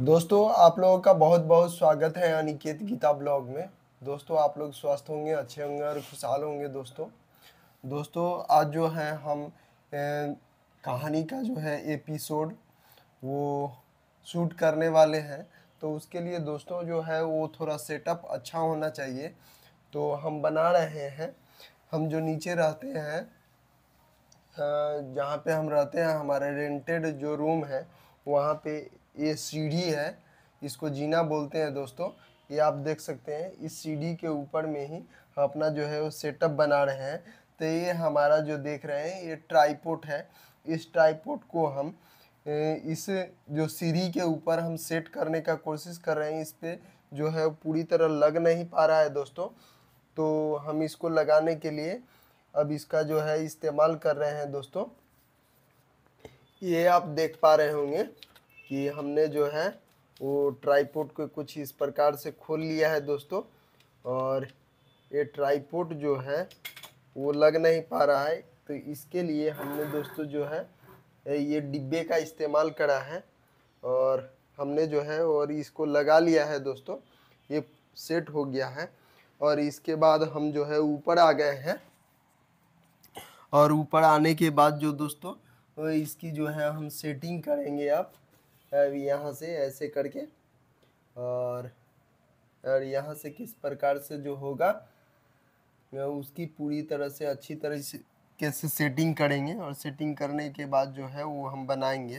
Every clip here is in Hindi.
दोस्तों आप लोगों का बहुत बहुत स्वागत है अनिकेत गीता ब्लॉग में दोस्तों आप लोग स्वस्थ होंगे अच्छे होंगे और खुशहाल होंगे दोस्तों दोस्तों आज जो है हम ए, कहानी का जो है एपिसोड वो शूट करने वाले हैं तो उसके लिए दोस्तों जो है वो थोड़ा सेटअप अच्छा होना चाहिए तो हम बना रहे हैं हम जो नीचे रहते हैं जहाँ पे हम रहते हैं हमारे रेंटेड जो रूम है वहाँ पे ये सीढ़ी है इसको जीना बोलते हैं दोस्तों ये आप देख सकते हैं इस सीढ़ी के ऊपर में ही हम अपना जो है वो सेटअप बना रहे हैं तो ये हमारा जो देख रहे हैं ये ट्राईपोर्ट है इस ट्राईपोर्ट को हम इस जो सीढ़ी के ऊपर हम सेट करने का कोशिश कर रहे हैं इस पर जो है पूरी तरह लग नहीं पा रहा है दोस्तों तो हम इसको लगाने के लिए अब इसका जो है इस्तेमाल कर रहे हैं दोस्तों ये आप देख पा रहे होंगे कि हमने जो है वो ट्राईपोर्ट को कुछ इस प्रकार से खोल लिया है दोस्तों और ये ट्राईपोर्ट जो है वो लग नहीं पा रहा है तो इसके लिए हमने दोस्तों जो है ये डिब्बे का इस्तेमाल करा है और हमने जो है और इसको लगा लिया है दोस्तों ये सेट हो गया है और इसके बाद हम जो है ऊपर आ गए हैं और ऊपर आने के बाद जो दोस्तों इसकी जो है हम सेटिंग करेंगे आप यहाँ से ऐसे करके और और यहाँ से किस प्रकार से जो होगा उसकी पूरी तरह से अच्छी तरह से कैसे सेटिंग करेंगे और सेटिंग करने के बाद जो है वो हम बनाएंगे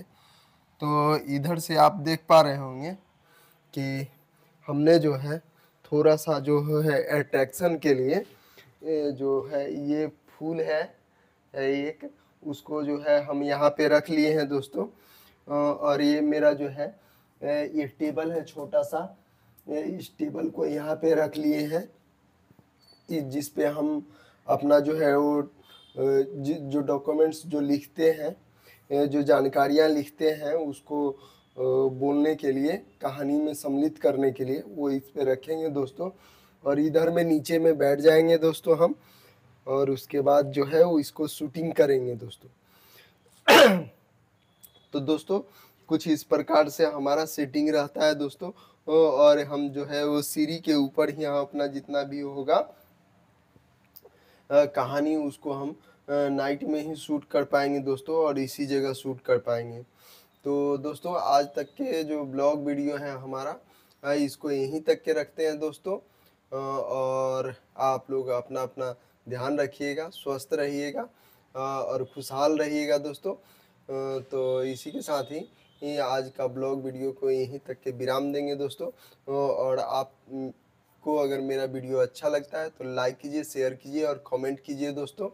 तो इधर से आप देख पा रहे होंगे कि हमने जो है थोड़ा सा जो है अट्रैक्शन के लिए जो है ये फूल है एक उसको जो है हम यहाँ पे रख लिए हैं दोस्तों और ये मेरा जो है ये टेबल है छोटा सा इस टेबल को यहाँ पे रख लिए हैं जिस पे हम अपना जो है वो जो डॉक्यूमेंट्स जो लिखते हैं जो जानकारियाँ लिखते हैं उसको बोलने के लिए कहानी में सम्मिलित करने के लिए वो इस पे रखेंगे दोस्तों और इधर में नीचे में बैठ जाएंगे दोस्तों हम और उसके बाद जो है वो इसको शूटिंग करेंगे दोस्तों तो दोस्तों कुछ इस प्रकार से हमारा सेटिंग रहता है दोस्तों और हम जो है वो सीरी के ऊपर ही हम अपना जितना भी होगा कहानी उसको हम नाइट में ही शूट कर पाएंगे दोस्तों और इसी जगह शूट कर पाएंगे तो दोस्तों आज तक के जो ब्लॉग वीडियो है हमारा इसको यहीं तक के रखते हैं दोस्तों और आप लोग अपना अपना ध्यान रखिएगा स्वस्थ रहिएगा और खुशहाल रहिएगा दोस्तों तो इसी के साथ ही ये आज का ब्लॉग वीडियो को यहीं तक के विराम देंगे दोस्तों और आप को अगर मेरा वीडियो अच्छा लगता है तो लाइक कीजिए शेयर कीजिए और कमेंट कीजिए दोस्तों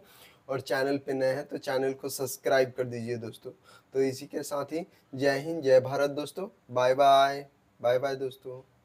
और चैनल पे नए हैं तो चैनल को सब्सक्राइब कर दीजिए दोस्तों तो इसी के साथ ही जय हिंद जय भारत दोस्तों बाय बाय बाय बाय दोस्तों